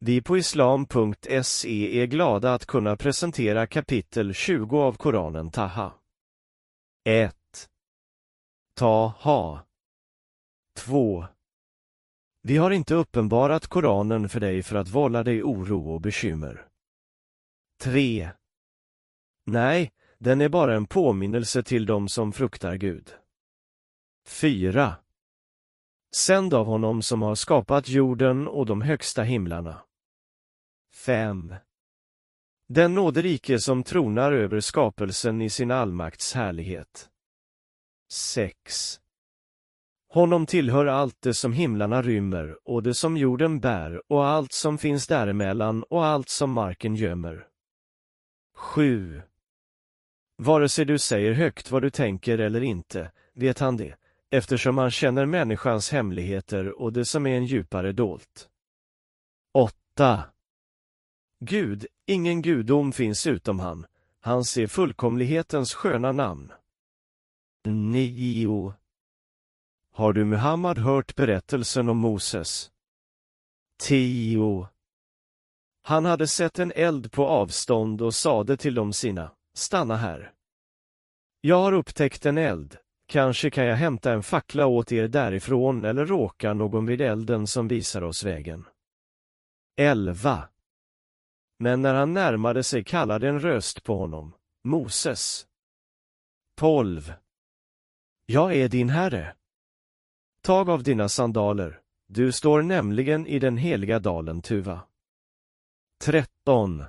Vi på islam.se är glada att kunna presentera kapitel 20 av Koranen Taha. 1. Taha 2. Vi har inte uppenbarat Koranen för dig för att vålla dig oro och bekymmer. 3. Nej, den är bara en påminnelse till dem som fruktar Gud. 4. Sänd av honom som har skapat jorden och de högsta himlarna. 5. Den nåderike som tronar över skapelsen i sin allmakts härlighet. 6. Honom tillhör allt det som himlarna rymmer och det som jorden bär och allt som finns däremellan och allt som marken gömmer. 7. Vare sig du säger högt vad du tänker eller inte, vet han det, eftersom han känner människans hemligheter och det som är en djupare dolt. 8. Gud, ingen gudom finns utom han. Han ser fullkomlighetens sköna namn. 9. Har du Muhammad hört berättelsen om Moses? 10. Han hade sett en eld på avstånd och sade till dem sina, stanna här. Jag har upptäckt en eld, kanske kan jag hämta en fackla åt er därifrån eller råka någon vid elden som visar oss vägen. 11. Men när han närmade sig kallade en röst på honom, Moses. 12. Jag är din herre. Tag av dina sandaler, du står nämligen i den heliga dalen Tuva. 13.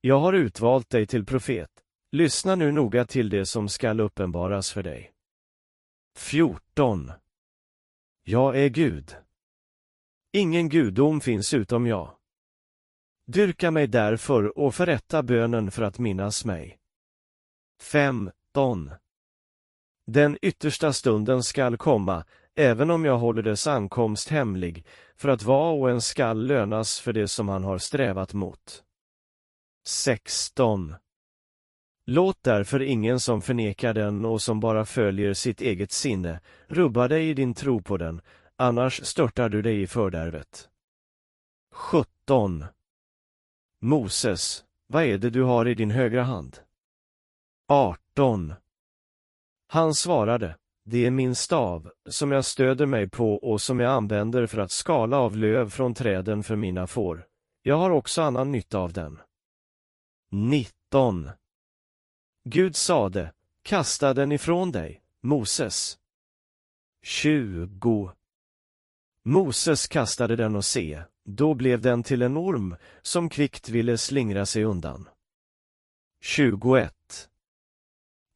Jag har utvalt dig till profet, lyssna nu noga till det som skall uppenbaras för dig. 14. Jag är Gud. Ingen gudom finns utom jag. Dyrka mig därför och förrätta bönen för att minnas mig. 15. Den yttersta stunden skall komma, även om jag håller dess ankomst hemlig, för att var och en skall lönas för det som han har strävat mot. 16. Låt därför ingen som förnekar den och som bara följer sitt eget sinne rubba dig i din tro på den, annars störtar du dig i fördärvet. 17. Moses, vad är det du har i din högra hand? 18. Han svarade, det är min stav, som jag stöder mig på och som jag använder för att skala av löv från träden för mina får. Jag har också annan nytta av den. 19. Gud sade, kasta den ifrån dig, Moses. 20. Moses kastade den och se, då blev den till en orm, som kvickt ville slingra sig undan. 21.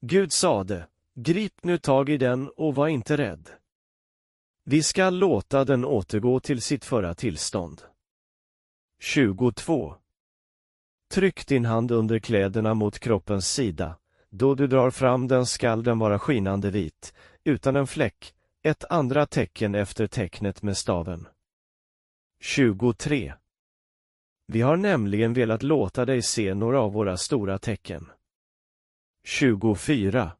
Gud sade, grip nu tag i den och var inte rädd. Vi ska låta den återgå till sitt förra tillstånd. 22. Tryck din hand under kläderna mot kroppens sida. Då du drar fram den skall den vara skinande vit, utan en fläck, ett andra tecken efter tecknet med staven. 23. Vi har nämligen velat låta dig se några av våra stora tecken. 24.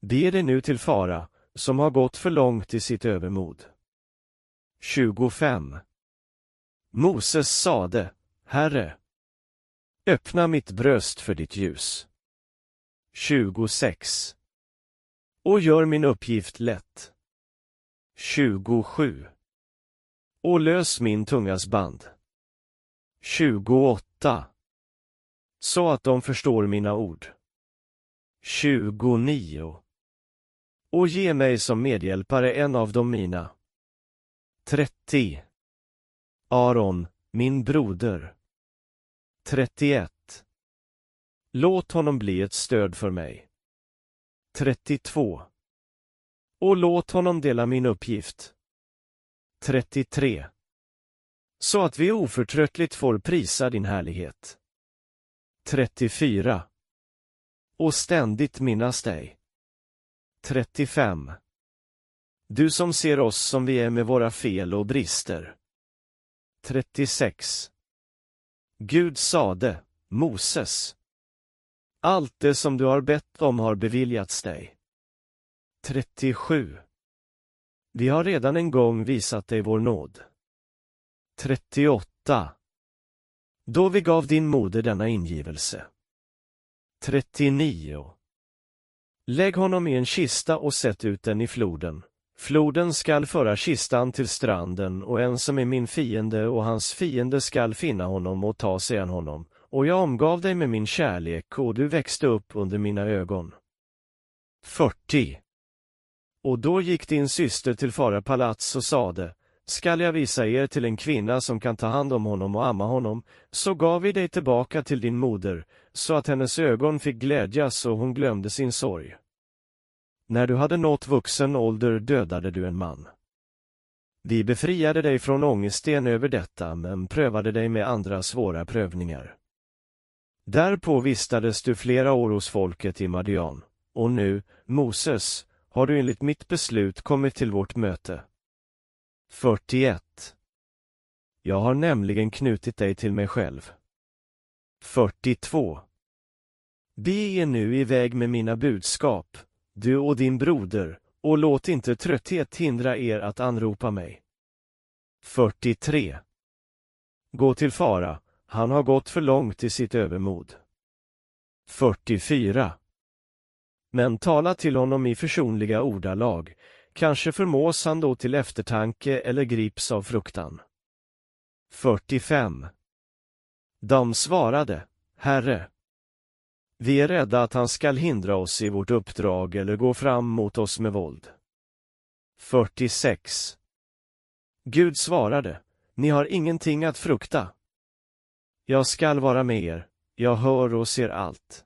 Bege dig nu till fara, som har gått för långt i sitt övermod. 25. Moses sade, Herre, öppna mitt bröst för ditt ljus. 26. Och gör min uppgift lätt. 27. Och lös min tungas band. 28. Så att de förstår mina ord. 29. Och ge mig som medhjälpare en av de mina. 30. Aron, min broder. 31. Låt honom bli ett stöd för mig. 32. Och låt honom dela min uppgift. 33. Så att vi oförtröttligt får prisa din härlighet. 34. Och ständigt minnas dig. 35. Du som ser oss som vi är med våra fel och brister. 36. Gud sade, Moses. Allt det som du har bett om har beviljats dig. 37. Vi har redan en gång visat dig vår nåd. 38. Då vi gav din moder denna ingivelse. 39. Lägg honom i en kista och sätt ut den i floden. Floden skall föra kistan till stranden och en som är min fiende och hans fiende skall finna honom och ta sig an honom. Och jag omgav dig med min kärlek och du växte upp under mina ögon. 40. Och då gick din syster till fara palats och sade, skall jag visa er till en kvinna som kan ta hand om honom och amma honom, så gav vi dig tillbaka till din moder, så att hennes ögon fick glädjas och hon glömde sin sorg. När du hade nått vuxen ålder dödade du en man. Vi befriade dig från ångesten över detta men prövade dig med andra svåra prövningar. Därpå vistades du flera år hos folket i Madian, och nu, Moses, har du enligt mitt beslut kommit till vårt möte. 41. Jag har nämligen knutit dig till mig själv. 42. Bege är nu iväg med mina budskap, du och din broder, och låt inte trötthet hindra er att anropa mig. 43. Gå till fara, han har gått för långt i sitt övermod. 44 men tala till honom i försonliga ordalag. Kanske förmås han då till eftertanke eller grips av fruktan. 45. De svarade, Herre, vi är rädda att han skall hindra oss i vårt uppdrag eller gå fram mot oss med våld. 46. Gud svarade, ni har ingenting att frukta. Jag skall vara med er, jag hör och ser allt.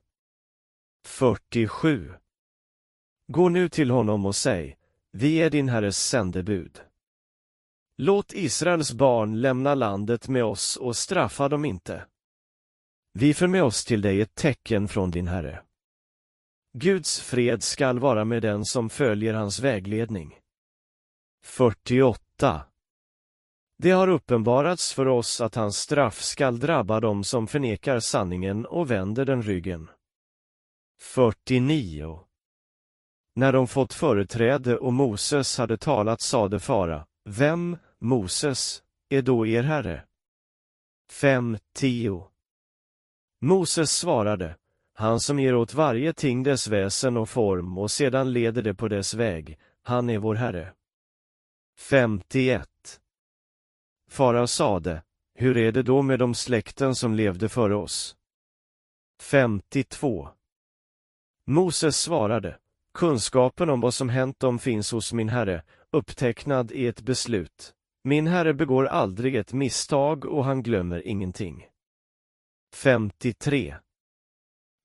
47. Gå nu till honom och säg, vi är din herres sändebud. Låt Israels barn lämna landet med oss och straffa dem inte. Vi för med oss till dig ett tecken från din Herre. Guds fred skall vara med den som följer hans vägledning. 48. Det har uppenbarats för oss att hans straff skall drabba dem som förnekar sanningen och vänder den ryggen. 49. När de fått företräde och Moses hade talat sade fara, vem, Moses, är då er herre? 5.10 Moses svarade, han som ger åt varje ting dess väsen och form och sedan leder det på dess väg, han är vår herre. 51 Farao sade, hur är det då med de släkten som levde före oss? 52 Moses svarade, Kunskapen om vad som hänt dem finns hos min Herre, upptecknad i ett beslut. Min Herre begår aldrig ett misstag och han glömmer ingenting. 53.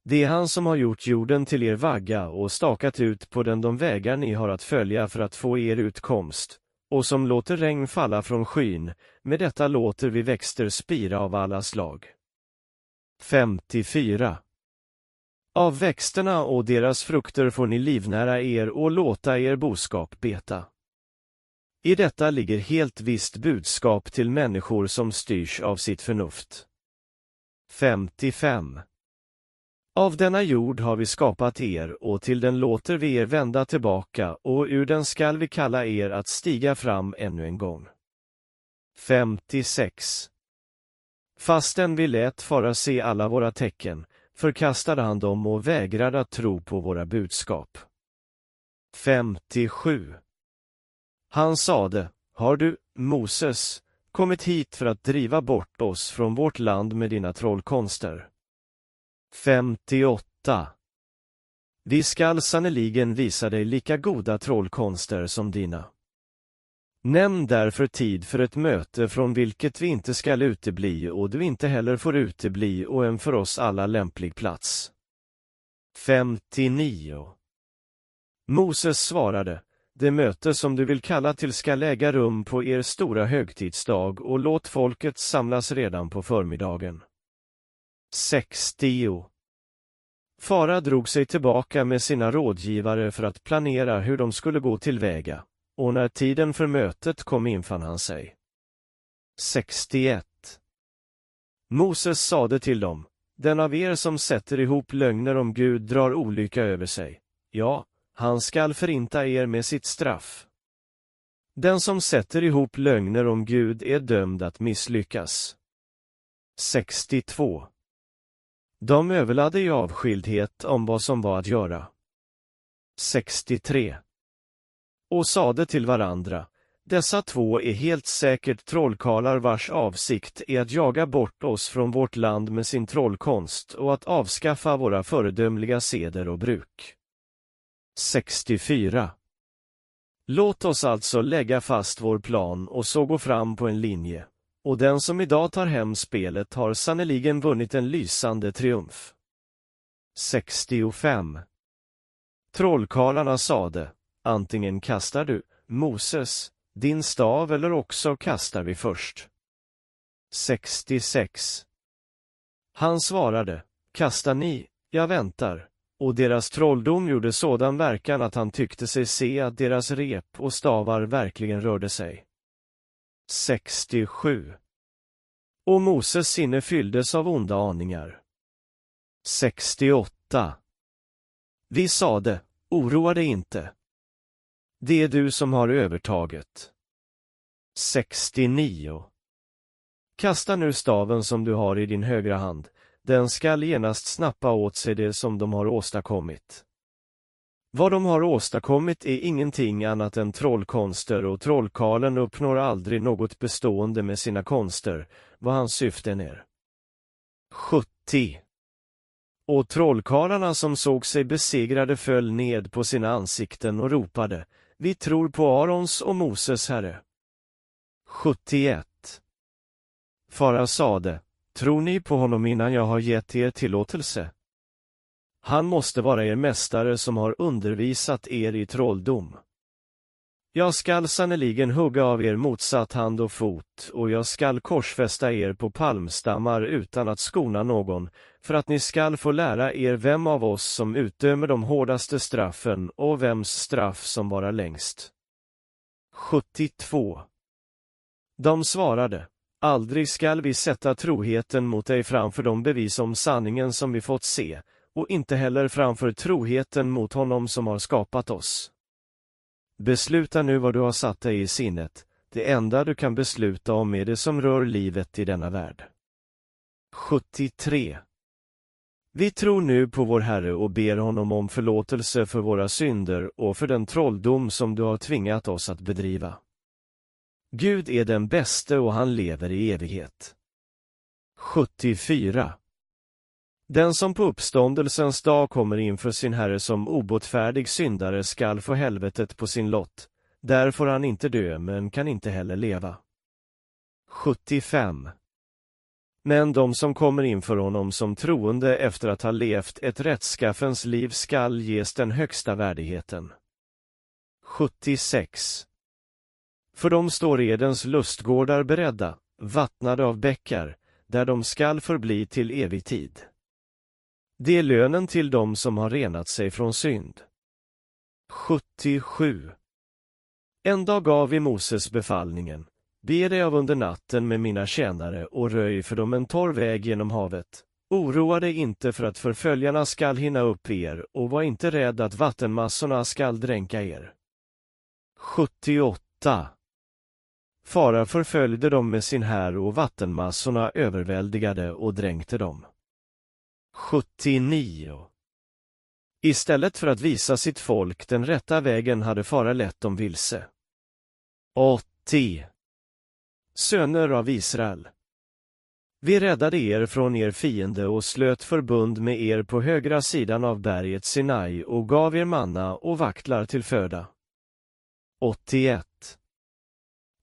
Det är han som har gjort jorden till er vagga och stakat ut på den de vägar ni har att följa för att få er utkomst, och som låter regn falla från skyn, med detta låter vi växter spira av alla slag. 54. Av växterna och deras frukter får ni livnära er och låta er boskap beta. I detta ligger helt visst budskap till människor som styrs av sitt förnuft. 55. Av denna jord har vi skapat er och till den låter vi er vända tillbaka och ur den skall vi kalla er att stiga fram ännu en gång. 56. Fastän vi lät fara se alla våra tecken, förkastade han dem och vägrade att tro på våra budskap. 57. Han sade, har du, Moses, kommit hit för att driva bort oss från vårt land med dina trollkonster? 58. Vi skall sannerligen visa dig lika goda trollkonster som dina. Nämn därför tid för ett möte från vilket vi inte skall utebli och du inte heller får utebli och en för oss alla lämplig plats. 59. Moses svarade, det möte som du vill kalla till skall lägga rum på er stora högtidsdag och låt folket samlas redan på förmiddagen. 60. Fara drog sig tillbaka med sina rådgivare för att planera hur de skulle gå tillväga och när tiden för mötet kom infann han sig. 61. Moses sade till dem, den av er som sätter ihop lögner om Gud drar olycka över sig. Ja, han skall förinta er med sitt straff. Den som sätter ihop lögner om Gud är dömd att misslyckas. 62. De överlade i avskildhet om vad som var att göra. 63 och sade till varandra, dessa två är helt säkert trollkarlar vars avsikt är att jaga bort oss från vårt land med sin trollkonst och att avskaffa våra föredömliga seder och bruk. 64. Låt oss alltså lägga fast vår plan och så gå fram på en linje, och den som idag tar hem spelet har sannoliken vunnit en lysande triumf. 65. Trollkarlarna sade, Antingen kastar du, Moses, din stav eller också kastar vi först. 66. Han svarade, kasta ni, jag väntar. Och deras trolldom gjorde sådan verkan att han tyckte sig se att deras rep och stavar verkligen rörde sig. 67. Och Moses sinne fylldes av onda aningar. 68. Vi sade, oroa dig inte, det är du som har övertaget. 69. Kasta nu staven som du har i din högra hand, den skall genast snappa åt sig det som de har åstadkommit. Vad de har åstadkommit är ingenting annat än trollkonster och trollkarlen uppnår aldrig något bestående med sina konster, vad hans syften är. 70. Och trollkarlarna som såg sig besegrade föll ned på sina ansikten och ropade, vi tror på Arons och Moses Herre. 71. Fara sade, tror ni på honom innan jag har gett er tillåtelse? Han måste vara er mästare som har undervisat er i trolldom. Jag skall sannerligen hugga av er motsatt hand och fot, och jag skall korsfästa er på palmstammar utan att skona någon, för att ni skall få lära er vem av oss som utdömer de hårdaste straffen och vems straff som varar längst. 72. De svarade, aldrig skall vi sätta troheten mot dig framför de bevis om sanningen som vi fått se, och inte heller framför troheten mot honom som har skapat oss. Besluta nu vad du har satt dig i sinnet, det enda du kan besluta om är det som rör livet i denna värld. 73. Vi tror nu på vår Herre och ber honom om förlåtelse för våra synder och för den trolldom som du har tvingat oss att bedriva. Gud är den bäste och han lever i evighet. 74. Den som på uppståndelsens dag kommer inför sin Herre som obotfärdig syndare skall få helvetet på sin lott. Där får han inte dö, men kan inte heller leva. 75. Men de som kommer inför honom som troende efter att ha levt ett rättskaffens liv skall ges den högsta värdigheten. 76. För de står Edens lustgårdar beredda, vattnade av bäckar, där de skall förbli till evig tid. Det är lönen till dem som har renat sig från synd. 77. En dag gav vi Moses befallningen, be dig av under natten med mina tjänare och röj för dem en torr väg genom havet. Oroa dig inte för att förföljarna skall hinna upp er och var inte rädd att vattenmassorna skall dränka er. 78. Fara förföljde dem med sin här och vattenmassorna överväldigade och dränkte dem. 79. Istället för att visa sitt folk den rätta vägen hade fara lett dem vilse. 80. Söner av Israel. Vi räddade er från er fiende och slöt förbund med er på högra sidan av berget Sinai och gav er manna och vaktlar till föda. 81.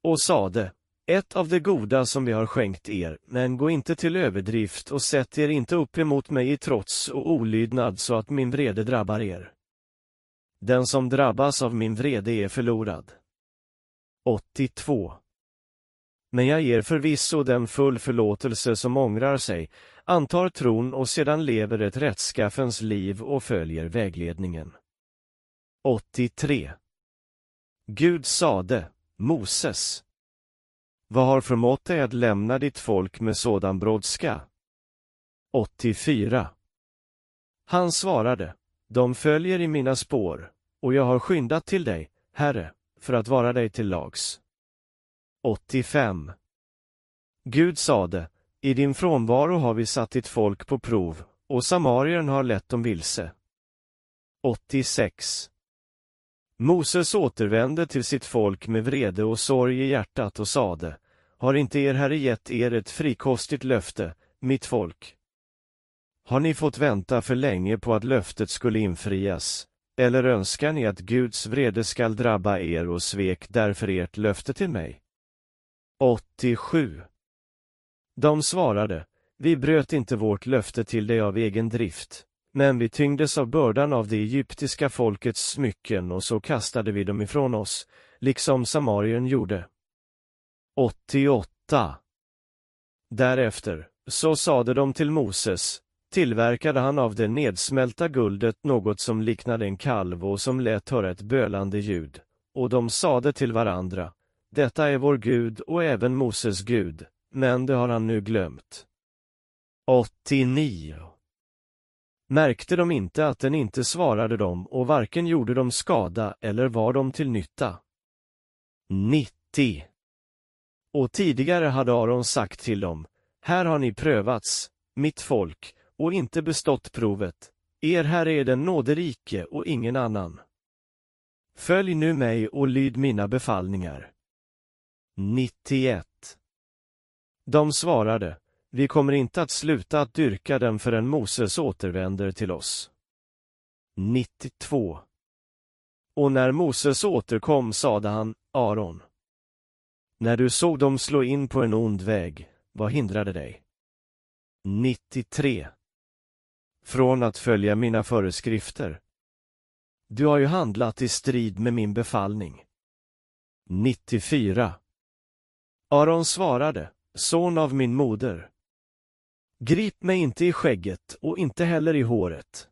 Och sade, ett av det goda som vi har skänkt er, men gå inte till överdrift och sätt er inte upp emot mig i trots och olydnad så att min vrede drabbar er. Den som drabbas av min vrede är förlorad. 82. Men jag ger förvisso den full förlåtelse som ångrar sig, antar tron och sedan lever ett rättskaffens liv och följer vägledningen. 83. Gud sade, Moses, vad har förmått dig att lämna ditt folk med sådan brådska? 84. Han svarade, de följer i mina spår, och jag har skyndat till dig, Herre, för att vara dig till lags. 85. Gud sade, i din frånvaro har vi satt ditt folk på prov, och samarieren har lett dem vilse. 86. Moses återvände till sitt folk med vrede och sorg i hjärtat och sade, har inte er herre gett er ett frikostigt löfte, mitt folk? Har ni fått vänta för länge på att löftet skulle infrias, eller önskar ni att Guds vrede skall drabba er och svek därför ert löfte till mig? 87. De svarade, vi bröt inte vårt löfte till dig av egen drift, men vi tyngdes av bördan av det egyptiska folkets smycken och så kastade vi dem ifrån oss, liksom samariern gjorde. 88. Därefter, så sade de till Moses, tillverkade han av det nedsmälta guldet något som liknade en kalv och som lät höra ett bölande ljud, och de sade till varandra, detta är vår Gud och även Moses Gud, men det har han nu glömt. 89. Märkte de inte att den inte svarade dem och varken gjorde dem skada eller var dem till nytta? 90. Och tidigare hade Aron sagt till dem, här har ni prövats, mitt folk, och inte bestått provet, er herre är den nåderike och ingen annan. Följ nu mig och lyd mina befallningar. 91. De svarade, vi kommer inte att sluta att dyrka den förrän Moses återvänder till oss. 92. Och när Moses återkom sade han, Aron, när du såg dem slå in på en ond väg, vad hindrade dig? 93. Från att följa mina föreskrifter. Du har ju handlat i strid med min befallning. 94. Aron svarade, son av min moder. Grip mig inte i skägget och inte heller i håret,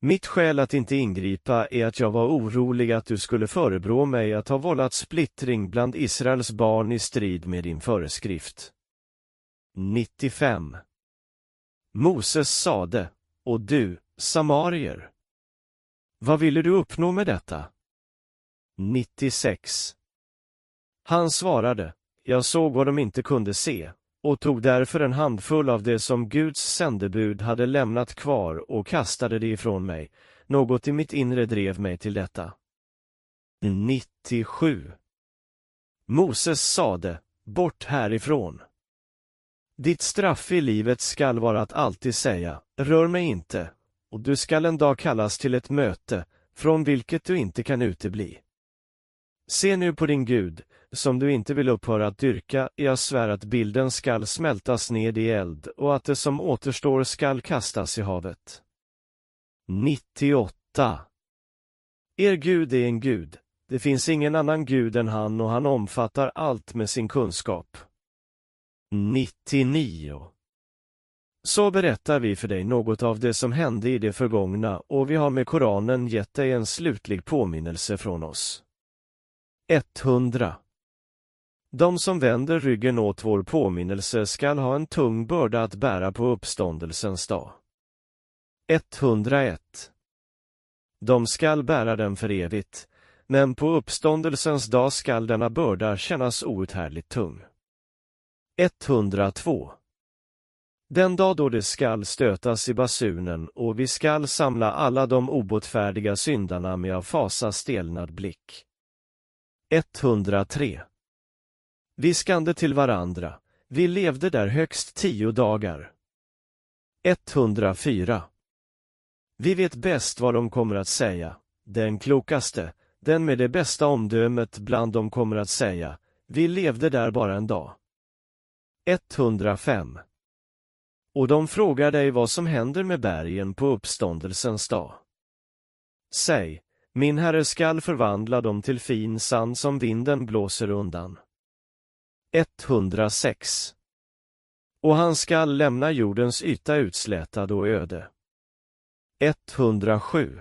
mitt skäl att inte ingripa är att jag var orolig att du skulle förebrå mig att ha vållat splittring bland Israels barn i strid med din föreskrift. 95. Moses sade, och du, samarier. Vad ville du uppnå med detta? 96. Han svarade, jag såg vad de inte kunde se, och tog därför en handfull av det som Guds sändebud hade lämnat kvar och kastade det ifrån mig. Något i mitt inre drev mig till detta. 97. Moses sade, bort härifrån. Ditt straff i livet skall vara att alltid säga, rör mig inte, och du skall en dag kallas till ett möte, från vilket du inte kan utebli. Se nu på din Gud, som du inte vill upphöra att dyrka, jag svär att bilden skall smältas ned i eld och att det som återstår skall kastas i havet. 98. Er Gud är en Gud, det finns ingen annan Gud än han och han omfattar allt med sin kunskap. 99. Så berättar vi för dig något av det som hände i det förgångna och vi har med Koranen gett dig en slutlig påminnelse från oss. 100 de som vänder ryggen åt vår påminnelse skall ha en tung börda att bära på uppståndelsens dag. 101. De skall bära den för evigt, men på uppståndelsens dag skall denna börda kännas outhärdligt tung. 102. Den dag då det skall stötas i basunen och vi skall samla alla de obotfärdiga syndarna med av fasa stelnad blick. 103 viskande till varandra. Vi levde där högst tio dagar. 104. Vi vet bäst vad de kommer att säga. Den klokaste, den med det bästa omdömet bland dem kommer att säga, vi levde där bara en dag. 105. Och de frågar dig vad som händer med bergen på uppståndelsens dag. Säg, min herre skall förvandla dem till fin sand som vinden blåser undan. 106. Och han skall lämna jordens yta utslätad och öde. 107.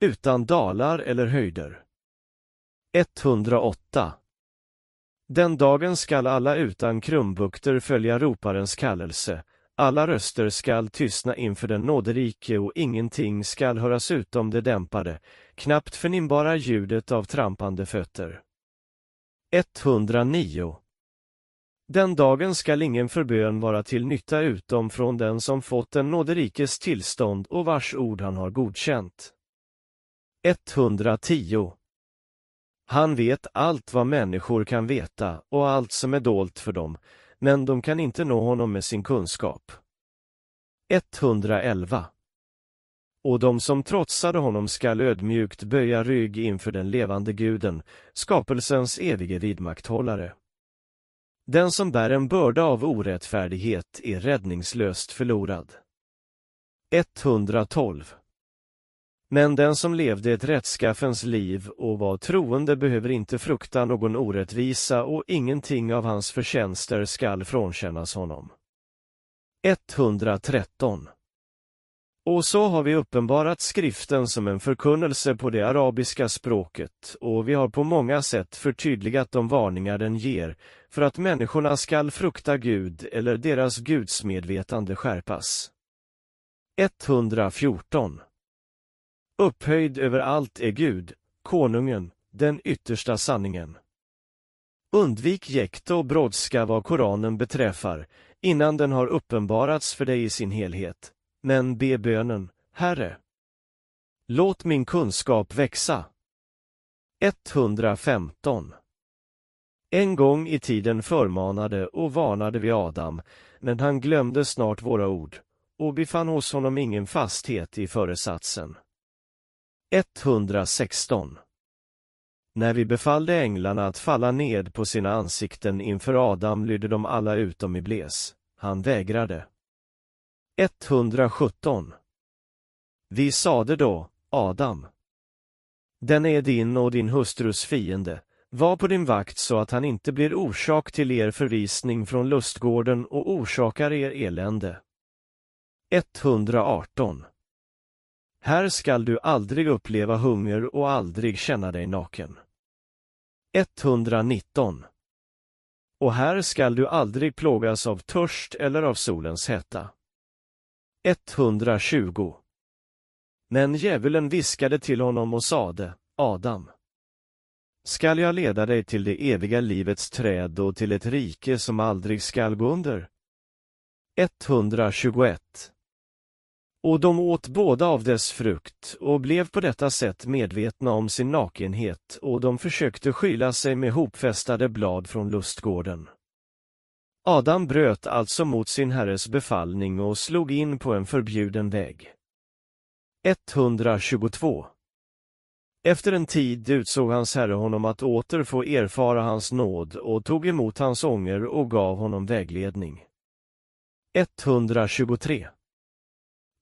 Utan dalar eller höjder. 108. Den dagen skall alla utan krumbukter följa roparens kallelse, alla röster skall tystna inför den nåderike och ingenting skall höras utom det dämpade, knappt förnimbara ljudet av trampande fötter. 109. Den dagen skall ingen förbön vara till nytta utom från den som fått den nåderikes tillstånd och vars ord han har godkänt. 110. Han vet allt vad människor kan veta och allt som är dolt för dem, men de kan inte nå honom med sin kunskap. 111 och de som trotsade honom skall ödmjukt böja rygg inför den levande guden, skapelsens evige vidmakthållare. Den som bär en börda av orättfärdighet är räddningslöst förlorad. 112 men den som levde ett rättskaffens liv och var troende behöver inte frukta någon orättvisa och ingenting av hans förtjänster skall frånkännas honom. 113 och så har vi uppenbarat skriften som en förkunnelse på det arabiska språket och vi har på många sätt förtydligat de varningar den ger för att människorna skall frukta Gud eller deras gudsmedvetande skärpas. 114 Upphöjd över allt är Gud, konungen, den yttersta sanningen. Undvik jäkt och brådska vad Koranen beträffar, innan den har uppenbarats för dig i sin helhet men be bönen, Herre. Låt min kunskap växa. 115 En gång i tiden förmanade och varnade vi Adam, men han glömde snart våra ord och befann hos honom ingen fasthet i föresatsen. 116 När vi befallde änglarna att falla ned på sina ansikten inför Adam lydde de alla utom bles, Han vägrade. 117. Vi sade då, Adam. Den är din och din hustrus fiende, var på din vakt så att han inte blir orsak till er förvisning från lustgården och orsakar er elände. 118. Här skall du aldrig uppleva hunger och aldrig känna dig naken. 119. Och här skall du aldrig plågas av törst eller av solens hetta. 120. Men djävulen viskade till honom och sade, Adam, skall jag leda dig till det eviga livets träd och till ett rike som aldrig skall gå under? 121. Och de åt båda av dess frukt och blev på detta sätt medvetna om sin nakenhet och de försökte skyla sig med hopfästade blad från lustgården. Adam bröt alltså mot sin herres befallning och slog in på en förbjuden väg. 122 Efter en tid utsåg hans herre honom att åter få erfara hans nåd och tog emot hans ånger och gav honom vägledning. 123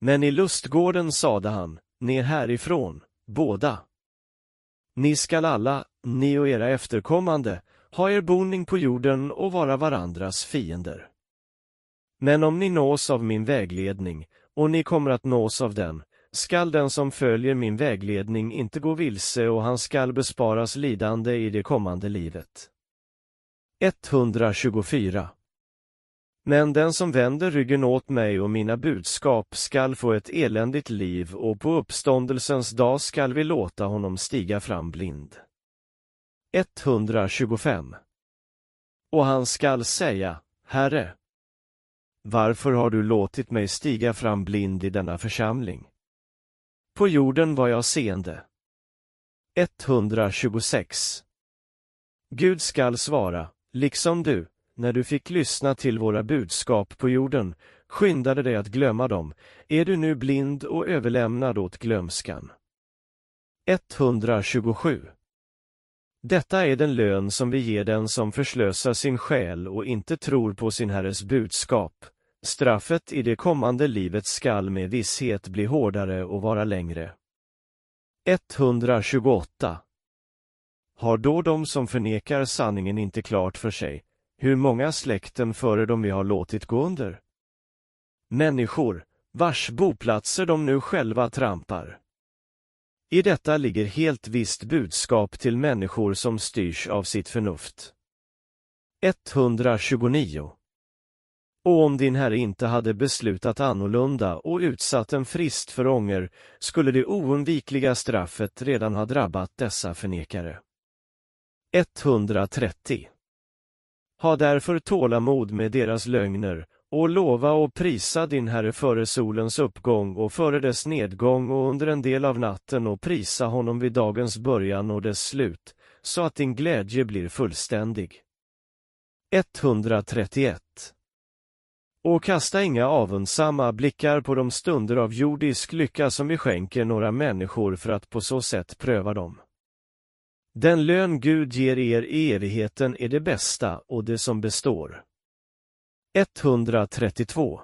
Men i lustgården sade han, ner härifrån, båda. Ni skall alla, ni och era efterkommande, ha er boning på jorden och vara varandras fiender. Men om ni nås av min vägledning, och ni kommer att nås av den, skall den som följer min vägledning inte gå vilse och han skall besparas lidande i det kommande livet. 124 Men den som vänder ryggen åt mig och mina budskap skall få ett eländigt liv och på uppståndelsens dag skall vi låta honom stiga fram blind. 125. Och han skall säga, Herre, varför har du låtit mig stiga fram blind i denna församling? På jorden var jag seende. 126. Gud skall svara, liksom du, när du fick lyssna till våra budskap på jorden, skyndade dig att glömma dem, är du nu blind och överlämnad åt glömskan. 127. Detta är den lön som vi ger den som förslösar sin själ och inte tror på sin Herres budskap. Straffet i det kommande livet skall med visshet bli hårdare och vara längre. 128 Har då de som förnekar sanningen inte klart för sig hur många släkten före dem vi har låtit gå under? Människor, vars boplatser de nu själva trampar. I detta ligger helt visst budskap till människor som styrs av sitt förnuft. 129 och om din herre inte hade beslutat annorlunda och utsatt en frist för ånger skulle det oundvikliga straffet redan ha drabbat dessa förnekare. 130. Ha därför tålamod med deras lögner och lova och prisa din Herre före solens uppgång och före dess nedgång och under en del av natten och prisa honom vid dagens början och dess slut, så att din glädje blir fullständig. 131 och kasta inga avundsamma blickar på de stunder av jordisk lycka som vi skänker några människor för att på så sätt pröva dem. Den lön Gud ger er i evigheten är det bästa och det som består. 132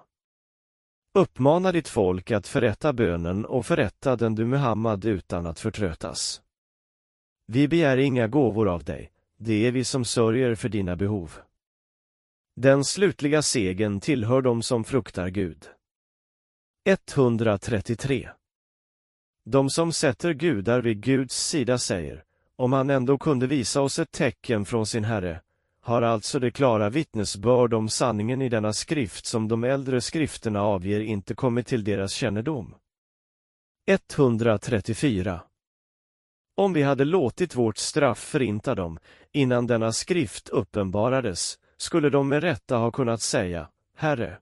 Uppmana ditt folk att förrätta bönen och förrätta den du Muhammad utan att förtrötas. Vi begär inga gåvor av dig, det är vi som sörjer för dina behov. Den slutliga segen tillhör de som fruktar Gud. 133 De som sätter gudar vid Guds sida säger, om han ändå kunde visa oss ett tecken från sin Herre, har alltså det klara vittnesbörd om sanningen i denna skrift som de äldre skrifterna avger inte kommit till deras kännedom. 134 Om vi hade låtit vårt straff förinta dem, innan denna skrift uppenbarades, skulle de med rätta ha kunnat säga, Herre,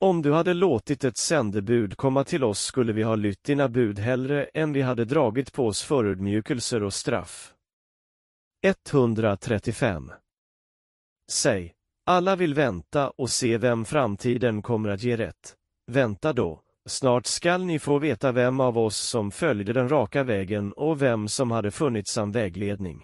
om du hade låtit ett sändebud komma till oss skulle vi ha lytt dina bud hellre än vi hade dragit på oss förödmjukelser och straff. 135 Säg, alla vill vänta och se vem framtiden kommer att ge rätt. Vänta då, snart skall ni få veta vem av oss som följde den raka vägen och vem som hade funnits som vägledning.